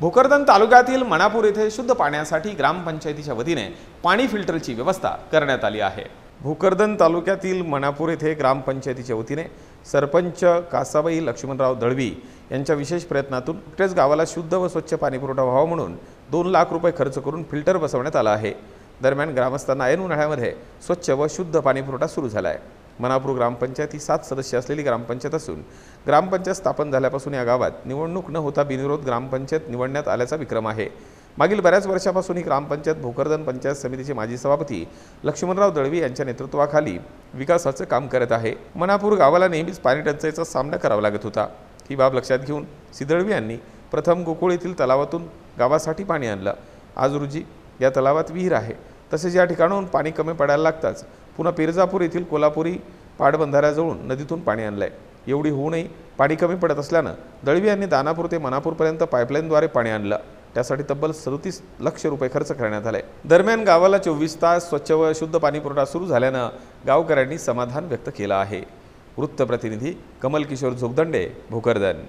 भोकरदन तालुक्यातील मणापूर येथे शुद्ध पाण्यासाठी ग्रामपंचायतीच्या वतीने पाणी फिल्टरची व्यवस्था करण्यात आली आहे भोकरदन तालुक्यातील मणापूर येथे ग्रामपंचायतीच्या वतीने सरपंच कासाबाई लक्ष्मणराव दळवी यांच्या विशेष प्रयत्नातून नुकतेच गावाला शुद्ध व स्वच्छ पाणीपुरवठा व्हावा म्हणून दोन लाख रुपये खर्च करून फिल्टर बसवण्यात आला आहे दरम्यान ग्रामस्थांना ऐन उन्हाळ्यामध्ये स्वच्छ व शुद्ध पाणीपुरवठा सुरू झाला आहे मनापूर ग्रामपंचायत ही सात सदस्य असलेली ग्रामपंचायत असून ग्रामपंचायत स्थापन झाल्यापासून या गावात निवडणूक न होता बिनविरोध ग्रामपंचायत निवडण्यात आल्याचा विक्रम आहे मागील बऱ्याच वर्षापासून ही ग्रामपंचायत भोकरदन पंचायत समितीचे माजी सभापती लक्ष्मणराव दळवी यांच्या नेतृत्वाखाली विकासाचं काम करत आहे मनापूर गावाला नेहमीच पाणी टंचाईचा सामना करावा लागत होता ही बाब लक्षात घेऊन सिदळवी यांनी प्रथम गोकुळ येथील तलावातून गावासाठी पाणी आणलं आज रोजी या तलावात विहीर आहे तसेच या ठिकाणाहून पाणी कमी पडायला लागताच पुन्हा पिरजापूर येथील कोल्हापुरी पाडबंधाऱ्याजवळून नदीतून पाणी आणलं आहे एवढी होऊनही पाणी कमी पडत असल्यानं दळवी यांनी दानापूर ते मनापूरपर्यंत पाईपलाईनद्वारे पाणी आणलं त्यासाठी तब्बल सदतीस लक्ष रुपये खर्च करण्यात आले दरम्यान गावाला चोवीस तास स्वच्छ व शुद्ध पाणी पुरवठा सुरू झाल्यानं गावकऱ्यांनी समाधान व्यक्त केलं आहे वृत्तप्रतिनिधी कमलकिशोर जोगदंडे भोकरदन